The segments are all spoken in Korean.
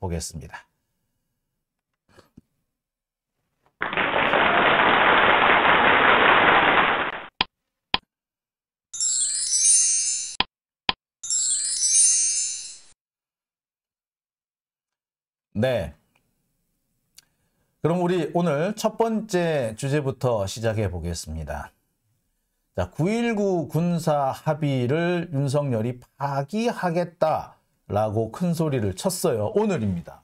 보겠습니다. 네. 그럼 우리 오늘 첫 번째 주제부터 시작해 보겠습니다. 자, 9.19 군사 합의를 윤석열이 파기하겠다. 라고 큰 소리를 쳤어요. 오늘입니다.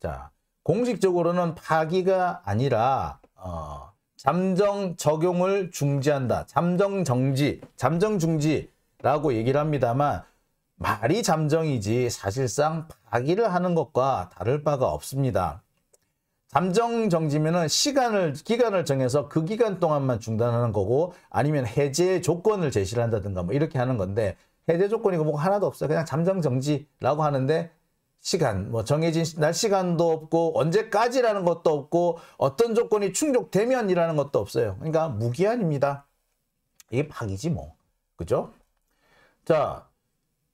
자, 공식적으로는 파기가 아니라 어, 잠정 적용을 중지한다. 잠정 정지, 잠정 중지라고 얘기를 합니다만 말이 잠정이지 사실상 파기를 하는 것과 다를 바가 없습니다. 잠정 정지면은 시간을 기간을 정해서 그 기간 동안만 중단하는 거고 아니면 해제 조건을 제시를 한다든가 뭐 이렇게 하는 건데 해제 조건이고 뭐 하나도 없어요. 그냥 잠정 정지라고 하는데 시간, 뭐 정해진 날 시간도 없고 언제까지라는 것도 없고 어떤 조건이 충족되면이라는 것도 없어요. 그러니까 무기한입니다. 이게 박이지 뭐. 그죠? 자,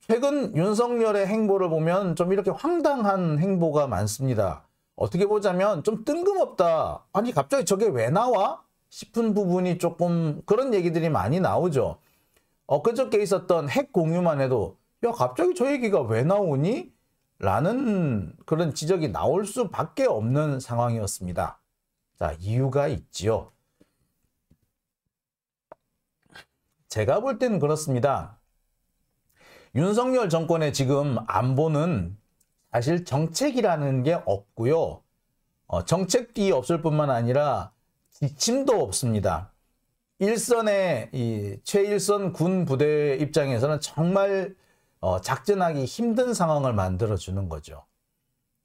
최근 윤석열의 행보를 보면 좀 이렇게 황당한 행보가 많습니다. 어떻게 보자면 좀 뜬금없다. 아니 갑자기 저게 왜 나와? 싶은 부분이 조금 그런 얘기들이 많이 나오죠. 엊그저께 있었던 핵 공유만 해도 야 갑자기 저 얘기가 왜 나오니? 라는 그런 지적이 나올 수밖에 없는 상황이었습니다. 자 이유가 있지요. 제가 볼 때는 그렇습니다. 윤석열 정권의 지금 안보는 사실 정책이라는 게 없고요. 어, 정책이 없을 뿐만 아니라 지침도 없습니다. 일선의 이 최일선 군 부대 입장에서는 정말 어, 작전하기 힘든 상황을 만들어주는 거죠.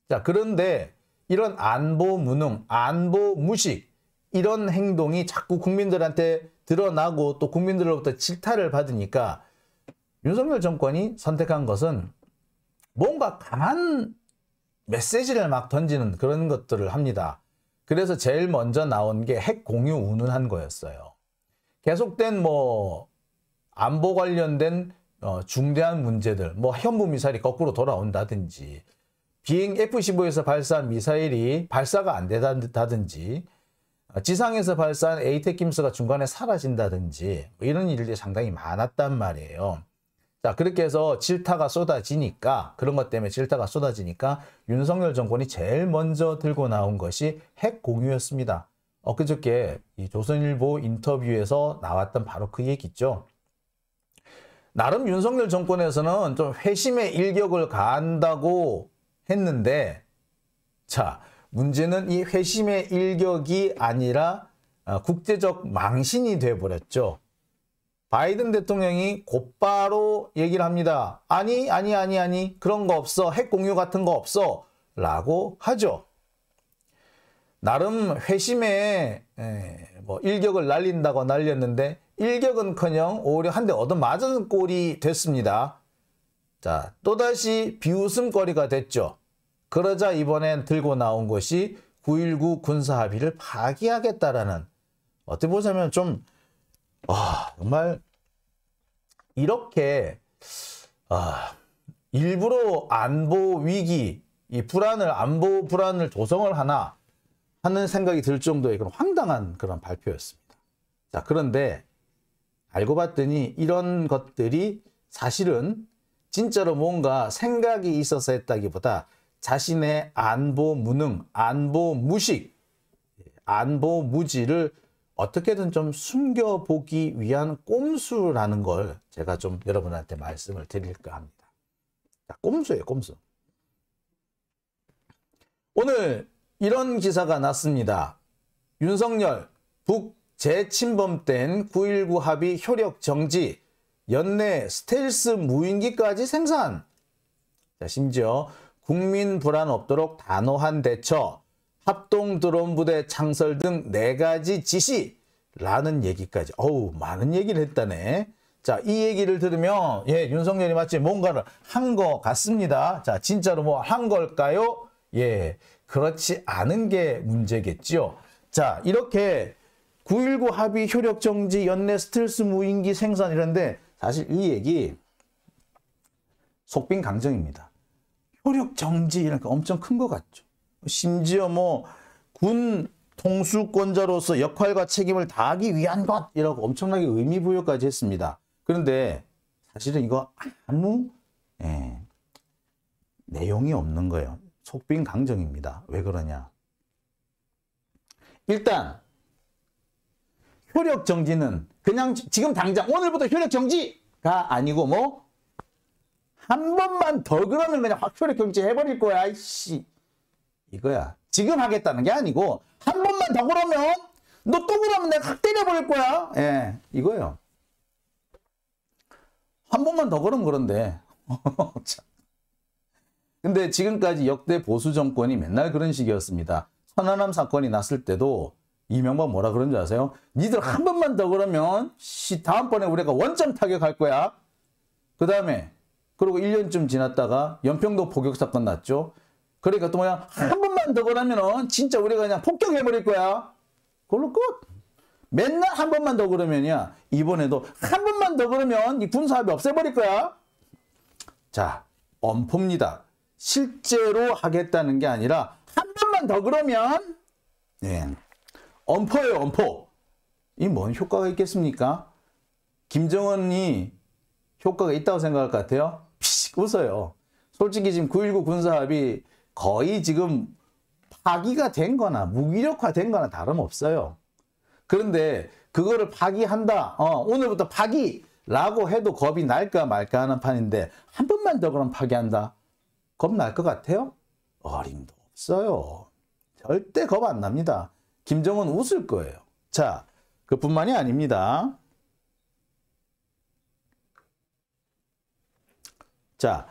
자, 그런데 이런 안보 무능, 안보 무식, 이런 행동이 자꾸 국민들한테 드러나고 또 국민들로부터 질타를 받으니까 윤석열 정권이 선택한 것은 뭔가 강한 메시지를 막 던지는 그런 것들을 합니다. 그래서 제일 먼저 나온 게 핵 공유 운운한 거였어요. 계속된 뭐 안보 관련된 어, 중대한 문제들, 뭐 현무 미사일이 거꾸로 돌아온다든지 비행 F-15에서 발사한 미사일이 발사가 안 되다든지 어, 지상에서 발사한 에이테킴스가 중간에 사라진다든지 뭐 이런 일들이 상당히 많았단 말이에요. 자 그렇게 해서 질타가 쏟아지니까 그런 것 때문에 질타가 쏟아지니까 윤석열 정권이 제일 먼저 들고 나온 것이 핵 공유였습니다. 엊그저께 이 조선일보 인터뷰에서 나왔던 바로 그 얘기죠. 나름 윤석열 정권에서는 좀 회심의 일격을 가한다고 했는데 자 문제는 이 회심의 일격이 아니라 어, 국제적 망신이 돼버렸죠. 바이든 대통령이 곧바로 얘기를 합니다. 아니 아니 아니 아니 그런 거 없어 핵 공유 같은 거 없어 라고 하죠. 나름 회심에 예, 뭐 일격을 날린다고 날렸는데 일격은커녕 오히려 한 대 얻어맞은 꼴이 됐습니다. 자 또다시 비웃음거리가 됐죠. 그러자 이번엔 들고 나온 것이 9.19 군사합의를 파기하겠다라는 어떻게 보자면 좀 아, 정말 이렇게 아, 일부러 안보 위기, 이 불안을 안보 불안을 조성을 하나 하는 생각이 들 정도의 그런 황당한 그런 발표였습니다. 자, 그런데 알고 봤더니 이런 것들이 사실은 진짜로 뭔가 생각이 있어서 했다기보다 자신의 안보 무능, 안보 무식, 안보 무지를 어떻게든 좀 숨겨보기 위한 꼼수라는 걸 제가 좀 여러분한테 말씀을 드릴까 합니다. 꼼수예요, 꼼수. 오늘 이런 기사가 났습니다. 윤석열 북 재침범된 9.19 합의 효력 정지, 연내 스텔스 무인기까지 생산. 자, 심지어 국민 불안 없도록 단호한 대처, 합동 드론 부대 창설 등 네 가지 지시 라는 얘기까지. 어우, 많은 얘기를 했다네. 자, 이 얘기를 들으면 예, 윤석열이 마치 뭔가를 한 것 같습니다. 자, 진짜로 뭐 한 걸까요? 예. 그렇지 않은 게 문제겠지요. 자, 이렇게 9.19 합의 효력 정지, 연내 스텔스 무인기 생산 이런데 사실 이 얘기 속빈 강정입니다. 효력 정지 이런게 엄청 큰 것 같죠. 심지어 뭐 군 통수권자로서 역할과 책임을 다하기 위한 것 이라고 엄청나게 의미 부여까지 했습니다. 그런데 사실은 이거 아무 예, 내용이 없는 거예요. 속빈 강정입니다. 왜 그러냐? 일단 효력 정지는 그냥 지금 당장 오늘부터 효력 정지가 아니고 뭐 한 번만 더 그러면 그냥 확 효력 정지 해버릴 거야 이씨 이거야 지금 하겠다는 게 아니고 한 번만 더 그러면 너 또 그러면 내가 확 때려버릴 거야 예 이거요 한 번만 더 그러면 그런데 어, 근데 지금까지 역대 보수 정권이 맨날 그런 식이었습니다. 천안함 사건이 났을 때도 이명박 뭐라 그런 줄 아세요? 니들 한 번만 더 그러면 씨 다음번에 우리가 원점 타격할 거야. 그 다음에 그리고 1년쯤 지났다가 연평도 포격 사건 났죠. 그러니까 또 뭐야 한 번만 더그러면 진짜 우리가 그냥 폭격해버릴 거야. 그걸로 끝. 맨날 한 번만 더 그러면이야 이번에도 한 번만 더 그러면 이 군사합의 없애버릴 거야. 자 엄포입니다. 실제로 하겠다는 게 아니라 한 번만 더 그러면 네. 엄포예요 엄포 이 뭔 효과가 있겠습니까? 김정은이 효과가 있다고 생각할 것 같아요? 피식 웃어요. 솔직히 지금 9.19 군사합의 거의 지금 파기가 된 거나 무기력화된 거나 다름없어요. 그런데 그거를 파기한다. 어, 오늘부터 파기라고 해도 겁이 날까 말까 하는 판인데 한 번만 더 그럼 파기한다. 겁날 것 같아요? 어림도 없어요. 절대 겁 안 납니다. 김정은 웃을 거예요. 자, 그뿐만이 아닙니다. 자,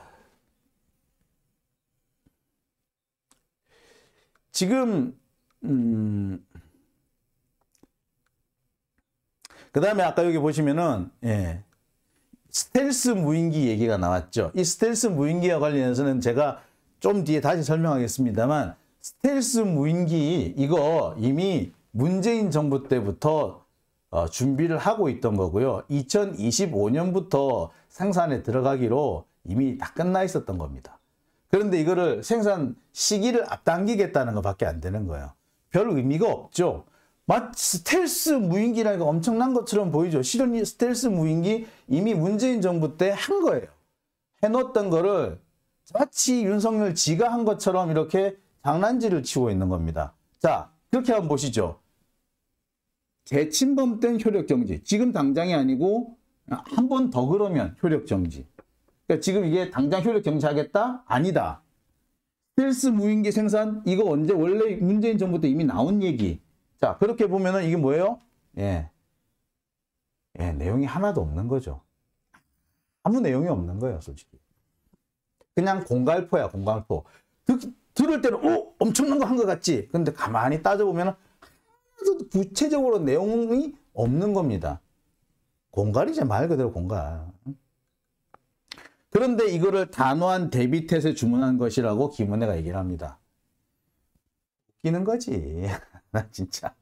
지금 음, 그 다음에 아까 여기 보시면은 예, 스텔스 무인기 얘기가 나왔죠. 이 스텔스 무인기와 관련해서는 제가 좀 뒤에 다시 설명하겠습니다만 스텔스 무인기 이거 이미 문재인 정부 때부터 어, 준비를 하고 있던 거고요. 2025년부터 생산에 들어가기로 이미 다 끝나 있었던 겁니다. 그런데 이거를 생산 시기를 앞당기겠다는 것밖에 안 되는 거예요. 별 의미가 없죠. 마치 스텔스 무인기라는 게 엄청난 것처럼 보이죠. 실은 스텔스 무인기 이미 문재인 정부 때 한 거예요. 해놓던 거를 마치 윤석열 지가 한 것처럼 이렇게 장난질을 치고 있는 겁니다. 자, 그렇게 한번 보시죠. 재침범 땐 효력정지. 지금 당장이 아니고 한 번 더 그러면 효력정지. 그러니까 지금 이게 당장 효력정지 하겠다? 아니다. 스텔스 무인기 생산 이거 언제 원래 문재인 정부 때 이미 나온 얘기. 자, 그렇게 보면은 이게 뭐예요? 예. 예, 내용이 하나도 없는 거죠. 아무 내용이 없는 거예요, 솔직히. 그냥 공갈포야, 공갈포. 그, 들을 때는, 오! 어? 엄청난 거 한 것 같지? 근데 가만히 따져보면 하나도 구체적으로 내용이 없는 겁니다. 공갈이죠, 말 그대로 공갈. 그런데 이거를 단호한 데뷔 탓에 주문한 것이라고 김은혜가 얘기를 합니다. 웃기는 거지. 나 아, 진짜.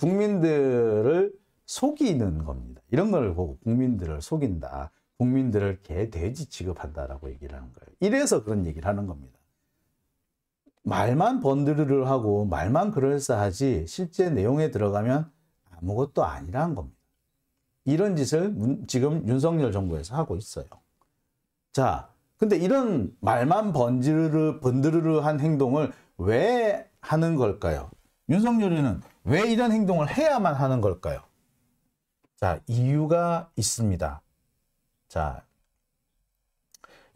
국민들을 속이는 겁니다. 이런 걸 보고 국민들을 속인다. 국민들을 개돼지 취급한다라고 얘기를 하는 거예요. 이래서 그런 얘기를 하는 겁니다. 말만 번드르를 하고 말만 그럴싸하지 실제 내용에 들어가면 아무것도 아니라는 겁니다. 이런 짓을 지금 윤석열 정부에서 하고 있어요. 자, 근데 이런 말만 번지르르 번드르르한 행동을 왜 하는 걸까요? 윤석열이는 왜 이런 행동을 해야만 하는 걸까요? 자, 이유가 있습니다. 자,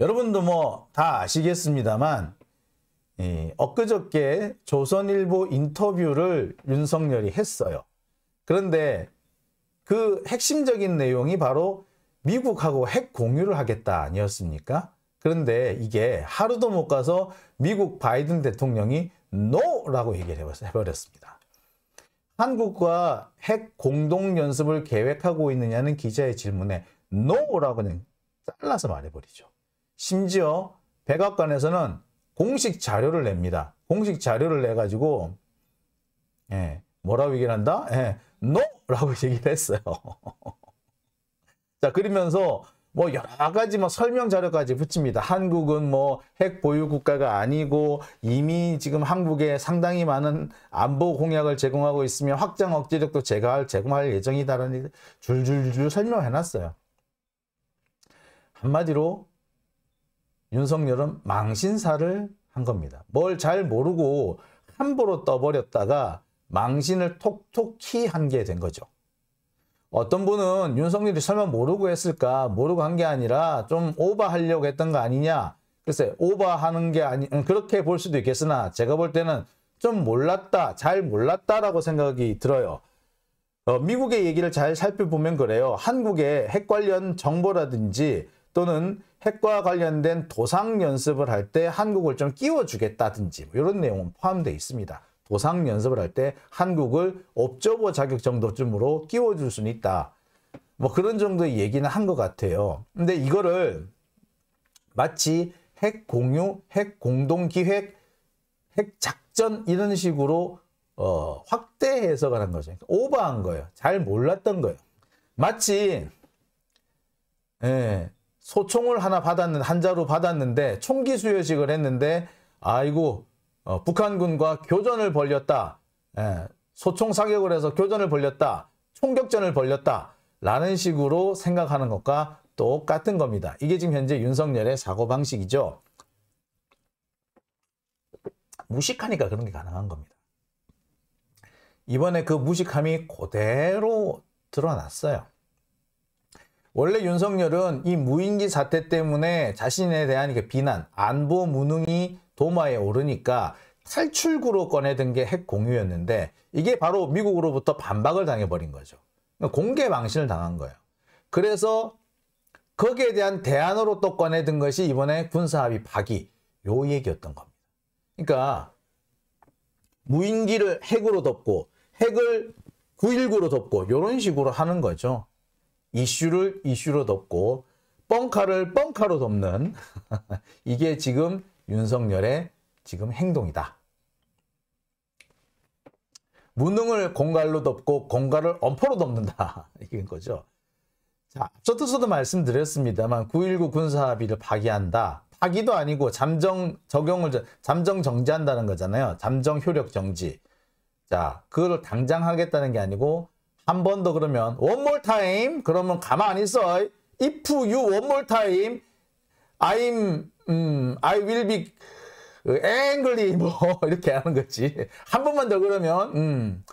여러분도 뭐 다 아시겠습니다만 이, 엊그저께 조선일보 인터뷰를 윤석열이 했어요. 그런데 그 핵심적인 내용이 바로 미국하고 핵 공유를 하겠다 아니었습니까? 그런데 이게 하루도 못 가서 미국 바이든 대통령이 NO라고 얘기를 해버렸습니다. 한국과 핵 공동 연습을 계획하고 있느냐는 기자의 질문에 NO라고 잘라서 말해버리죠. 심지어 백악관에서는 공식 자료를 냅니다. 공식 자료를 내가지고 예, 뭐라고 얘기를 한다? 예, NO라고 얘기를 했어요. 자 그러면서 뭐 여러 가지 뭐 설명 자료까지 붙입니다. 한국은 뭐 핵 보유 국가가 아니고 이미 지금 한국에 상당히 많은 안보 공약을 제공하고 있으며 확장 억제력도 제가 제공할 예정이다라는 줄줄줄 설명해 놨어요. 한마디로 윤석열은 망신사를 한 겁니다. 뭘 잘 모르고 함부로 떠버렸다가 망신을 톡톡히 한 게 된 거죠. 어떤 분은 윤석열이 설마 모르고 했을까 모르고 한 게 아니라 좀 오버하려고 했던 거 아니냐 글쎄 오버하는 게 아니 음, 그렇게 볼 수도 있겠으나 제가 볼 때는 좀 몰랐다 잘 몰랐다라고 생각이 들어요 어, 미국의 얘기를 잘 살펴보면 그래요 한국의 핵 관련 정보라든지 또는 핵과 관련된 도상 연습을 할 때 한국을 좀 끼워주겠다든지 뭐 이런 내용은 포함되어 있습니다 보상 연습을 할 때 한국을 옵저버 자격 정도쯤으로 끼워줄 수는 있다. 뭐 그런 정도의 얘기는 한 것 같아요. 근데 이거를 마치 핵 공유, 핵 공동 기획, 핵 작전 이런 식으로 어, 확대 해석을 한 거죠. 그러니까 오버한 거예요. 잘 몰랐던 거예요. 마치 예, 소총을 하나 받았는 한자로 받았는데 총기 수여식을 했는데 아이고 어, 북한군과 교전을 벌였다. 에, 예, 소총 사격을 해서 교전을 벌였다. 총격전을 벌였다. 라는 식으로 생각하는 것과 똑같은 겁니다. 이게 지금 현재 윤석열의 사고방식이죠. 무식하니까 그런 게 가능한 겁니다. 이번에 그 무식함이 그대로 드러났어요. 원래 윤석열은 이 무인기 사태 때문에 자신에 대한 비난, 안보 무능이 도마에 오르니까 탈출구로 꺼내든 게 핵 공유였는데 이게 바로 미국으로부터 반박을 당해버린 거죠. 그러니까 공개 방신을 당한 거예요. 그래서 거기에 대한 대안으로 또 꺼내든 것이 이번에 군사합의 파기 요 얘기였던 겁니다. 그러니까 무인기를 핵으로 덮고 핵을 919로 덮고 이런 식으로 하는 거죠. 이슈를 이슈로 덮고 뻥카를 뻥카로 덮는 이게 지금 윤석열의 지금 행동이다. 무능을 공갈로 덮고 공갈을 엄포로 덮는다. 이건 거죠. 자, 앞서서도 말씀드렸습니다만 9.19 군사합의를 파기한다. 파기도 아니고 잠정 적용을 잠정 정지한다는 거잖아요. 잠정 효력 정지. 자, 그걸 당장 하겠다는 게 아니고 한 번 더 그러면 원몰 타임 그러면 가만 안 있어. if you one more time I'm 음, I will be 그, angry 뭐 이렇게 하는 거지. 한 번만 더 그러면 음.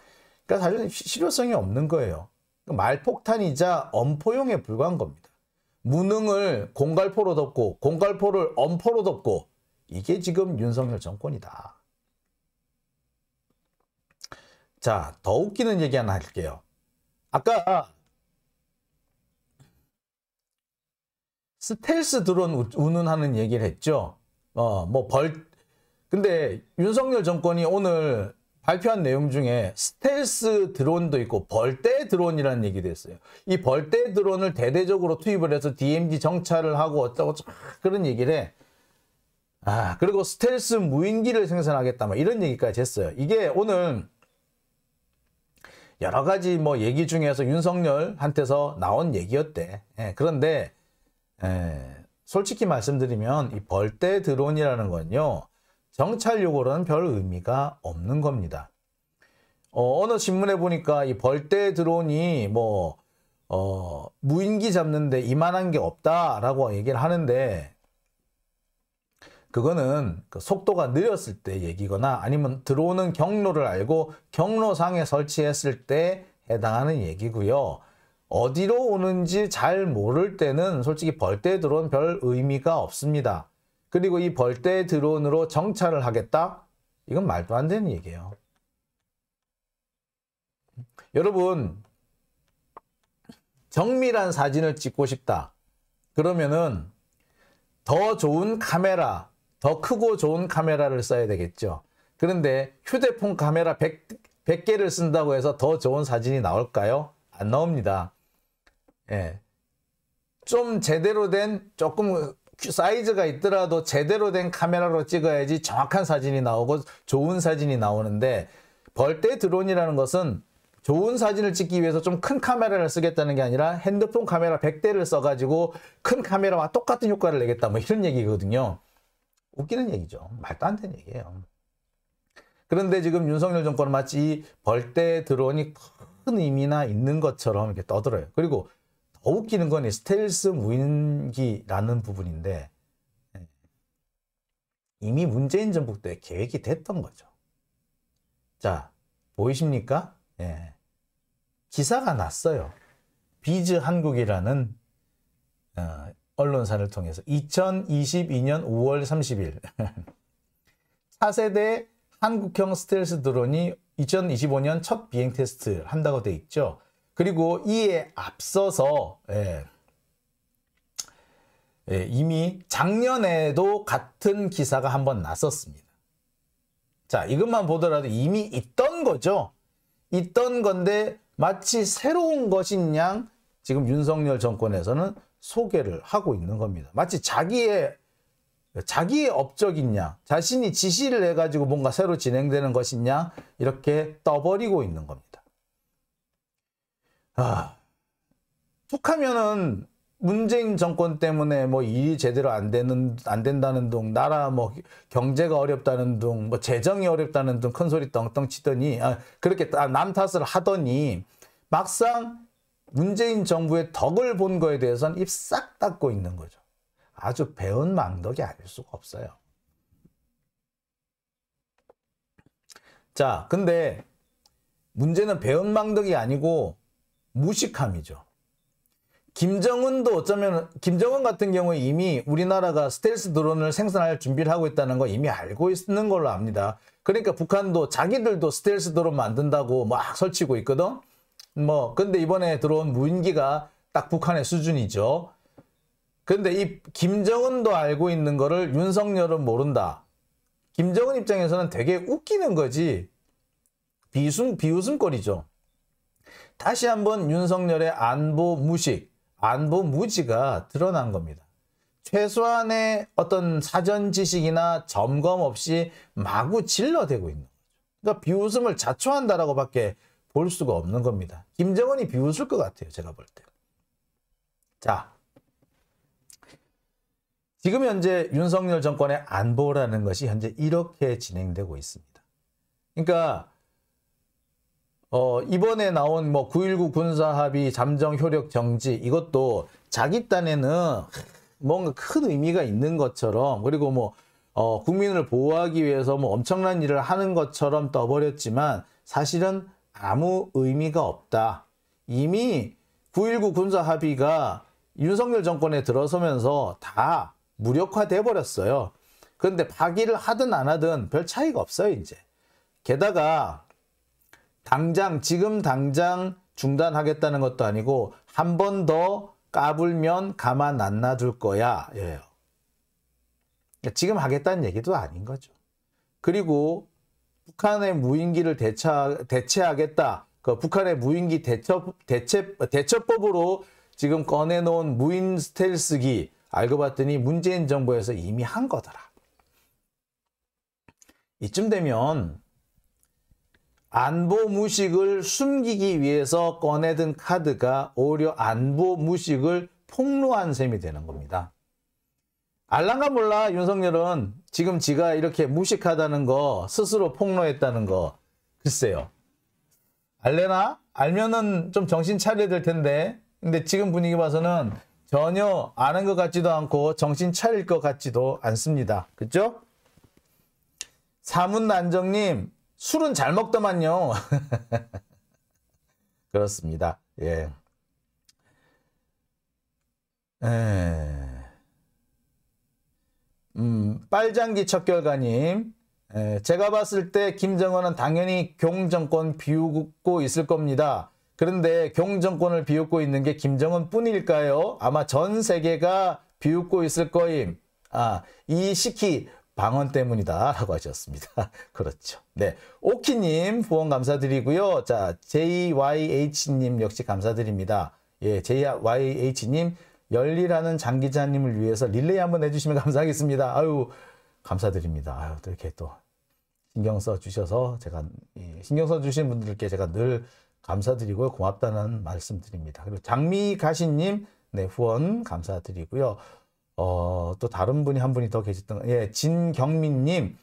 그러니까 사실 실효성이 없는 거예요. 그러니까 말폭탄이자 엄포용에 불과한 겁니다. 무능을 공갈포로 덮고 공갈포를 엄포로 덮고 이게 지금 윤석열 정권이다. 자, 더 웃기는 얘기 하나 할게요. 아까 스텔스 드론 운운하는 얘기를 했죠. 어, 뭐 벌, 근데 윤석열 정권이 오늘 발표한 내용 중에 스텔스 드론도 있고 벌떼 드론이라는 얘기도 했어요. 이 벌떼 드론을 대대적으로 투입을 해서 DMZ 정찰을 하고 어쩌고 그런 얘기를 해. 아, 그리고 스텔스 무인기를 생산하겠다. 뭐 이런 얘기까지 했어요. 이게 오늘 여러 가지 뭐 얘기 중에서 윤석열한테서 나온 얘기였대. 예, 그런데 에, 예. 솔직히 말씀드리면 이 벌떼 드론이라는 건요. 정찰 요구로는 별 의미가 없는 겁니다. 어, 느 신문에 보니까 이 벌떼 드론이 뭐 어, 무인기 잡는데 이만한 게 없다라고 얘기를 하는데 그거는 그 속도가 느렸을 때 얘기거나 아니면 들어오는 경로를 알고 경로상에 설치했을 때 해당하는 얘기고요. 어디로 오는지 잘 모를 때는 솔직히 벌떼 드론 별 의미가 없습니다. 그리고 이 벌떼 드론으로 정찰을 하겠다? 이건 말도 안 되는 얘기예요. 여러분 정밀한 사진을 찍고 싶다. 그러면은 더 좋은 카메라, 더 크고 좋은 카메라를 써야 되겠죠. 그런데 휴대폰 카메라 100, 100개를 쓴다고 해서 더 좋은 사진이 나올까요? 안 나옵니다. 예. 좀 제대로 된 조금 사이즈가 있더라도 제대로 된 카메라로 찍어야지 정확한 사진이 나오고 좋은 사진이 나오는데 벌떼 드론이라는 것은 좋은 사진을 찍기 위해서 좀 큰 카메라를 쓰겠다는 게 아니라 핸드폰 카메라 100대를 써가지고 큰 카메라와 똑같은 효과를 내겠다 뭐 이런 얘기거든요. 웃기는 얘기죠. 말도 안 되는 얘기예요. 그런데 지금 윤석열 정권은 마치 벌떼 드론이 큰 의미나 있는 것처럼 이렇게 떠들어요. 그리고 어웃기는 건 스텔스 무인기라는 부분인데 예. 이미 문재인 정부 때 계획이 됐던 거죠. 자, 보이십니까? 예. 기사가 났어요. 비즈 한국이라는 어, 언론사를 통해서 2022년 5월 30일 차세대 한국형 스텔스 드론이 2025년 첫 비행 테스트 한다고 돼 있죠. 그리고 이에 앞서서 예, 예, 이미 작년에도 같은 기사가 한 번 났었습니다. 자 이것만 보더라도 이미 있던 거죠. 있던 건데 마치 새로운 것인 양 지금 윤석열 정권에서는 소개를 하고 있는 겁니다. 마치 자기의 자기의 업적인 양 자신이 지시를 해가지고 뭔가 새로 진행되는 것인 양 이렇게 떠버리고 있는 겁니다. 아, 툭하면은 문재인 정권 때문에 뭐 일이 제대로 안 되는 안 된다는 둥 나라 뭐 경제가 어렵다는 둥 뭐 재정이 어렵다는 둥 큰 소리 떵떵 치더니 아, 그렇게 남 탓을 하더니 막상 문재인 정부의 덕을 본 거에 대해서는 입 싹 닫고 있는 거죠. 아주 배운 망덕이 아닐 수가 없어요. 자, 근데 문제는 배운망덕이 아니고 무식함이죠. 김정은도 어쩌면 김정은 같은 경우에 이미 우리나라가 스텔스 드론을 생산할 준비를 하고 있다는 거 이미 알고 있는 걸로 압니다. 그러니까 북한도 자기들도 스텔스 드론 만든다고 막 설치고 있거든. 뭐 근데 이번에 들어온 무인기가 딱 북한의 수준이죠. 근데 이 김정은도 알고 있는 거를 윤석열은 모른다. 김정은 입장에서는 되게 웃기는 거지. 비웃음 비웃음거리죠. 다시 한번 윤석열의 안보 무식, 안보 무지가 드러난 겁니다. 최소한의 어떤 사전 지식이나 점검 없이 마구 질러대고 있는 거죠. 그러니까 비웃음을 자초한다라고 밖에 볼 수가 없는 겁니다. 김정은이 비웃을 것 같아요. 제가 볼 때. 자, 지금 현재 윤석열 정권의 안보라는 것이 현재 이렇게 진행되고 있습니다. 그러니까 어, 이번에 나온 뭐 9.19 군사합의 잠정 효력 정지 이것도 자기 딴에는 뭔가 큰 의미가 있는 것처럼 그리고 뭐 어, 국민을 보호하기 위해서 뭐 엄청난 일을 하는 것처럼 떠버렸지만 사실은 아무 의미가 없다. 이미 9.19 군사합의가 윤석열 정권에 들어서면서 다 무력화돼 버렸어요. 그런데 파기를 하든 안 하든 별 차이가 없어요 이제. 게다가 당장 지금 당장 중단하겠다는 것도 아니고 한 번 더 까불면 가만 안 놔둘 거야 예요. 그러니까 지금 하겠다는 얘기도 아닌 거죠. 그리고 북한의 무인기를 대차, 대체하겠다. 그 북한의 무인기 대처, 대체, 대처법으로 지금 꺼내놓은 무인 스텔스기 알고 봤더니 문재인 정부에서 이미 한 거더라. 이쯤 되면 안보 무식을 숨기기 위해서 꺼내든 카드가 오히려 안보 무식을 폭로한 셈이 되는 겁니다. 알랑가 몰라 윤석열은 지금 지가 이렇게 무식하다는 거 스스로 폭로했다는 거 글쎄요. 알레나? 알면은 좀 정신 차려야 될 텐데 근데 지금 분위기 봐서는 전혀 아는 것 같지도 않고 정신 차릴 것 같지도 않습니다. 그죠? 사문 난정님 술은 잘 먹더만요. 그렇습니다. 예. 에... 예. 음, 빨장기 척결가님. 에, 예, 제가 봤을 때 김정은은 당연히 경정권 비우고 있을 겁니다. 그런데 경정권을 비웃고 있는 게 김정은 뿐일까요? 아마 전 세계가 비웃고 있을 거임. 아, 이 시키 방언 때문이다라고 하셨습니다. 그렇죠. 네. 오키님 후원 감사드리고요. 자, JYH님 역시 감사드립니다. 예, JYH님 열리라는 장기자님을 위해서 릴레이 한번 해주시면 감사하겠습니다. 아유, 감사드립니다. 아유, 또 이렇게 또 신경 써주셔서 제가, 예, 신경 써주신 분들께 제가 늘 감사드리고 고맙다는 말씀드립니다. 그리고 장미가시님, 네, 후원 감사드리고요. 어, 또 다른 분이 한 분이 더 계셨던, 예, 진경민님,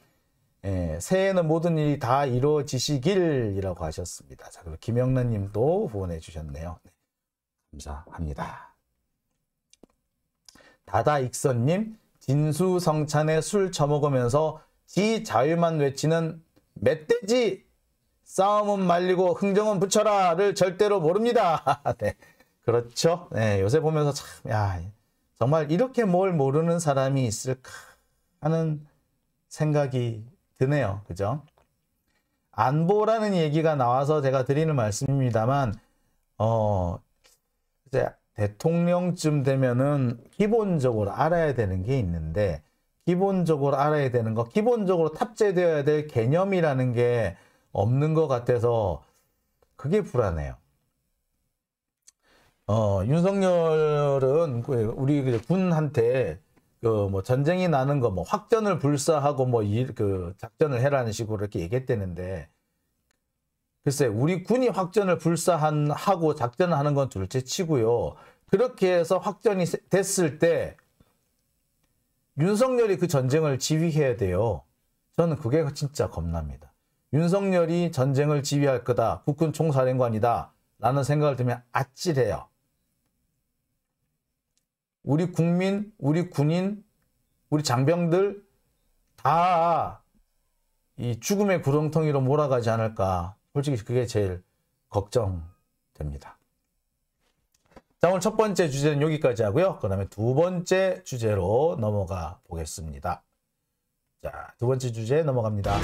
예, 새해에는 모든 일이 다 이루어지시길이라고 하셨습니다. 자, 그리고 김영란 님도 후원해 주셨네요. 네, 감사합니다. 다다익선 님, 진수성찬의술 처먹으면서 지 자유만 외치는 멧돼지 싸움은 말리고 흥정은 붙여라를 절대로 모릅니다. 네, 그렇죠. 네, 요새 보면서 참, 야, 정말 이렇게 뭘 모르는 사람이 있을까 하는 생각이 드네요. 그죠? 안보라는 얘기가 나와서 제가 드리는 말씀입니다만, 어, 이제 대통령쯤 되면은 기본적으로 알아야 되는 게 있는데, 기본적으로 알아야 되는 거, 기본적으로 탑재되어야 될 개념이라는 게 없는 것 같아서 그게 불안해요. 어, 윤석열은 그 우리 그 군한테 그 뭐 전쟁이 나는 거 뭐 확전을 불사하고 뭐그 작전을 해라는 식으로 이렇게 얘기했대는데 글쎄 우리 군이 확전을 불사한 하고 작전하는 건 둘째치고요. 그렇게 해서 확전이 됐을 때 윤석열이 그 전쟁을 지휘해야 돼요. 저는 그게 진짜 겁납니다. 윤석열이 전쟁을 지휘할 거다. 국군 총사령관이다. 라는 생각을 들면 아찔해요. 우리 국민, 우리 군인, 우리 장병들 다 이 죽음의 구렁텅이로 몰아가지 않을까. 솔직히 그게 제일 걱정됩니다. 자, 오늘 첫 번째 주제는 여기까지 하고요. 그 다음에 두 번째 주제로 넘어가 보겠습니다. 자, 두 번째 주제 넘어갑니다.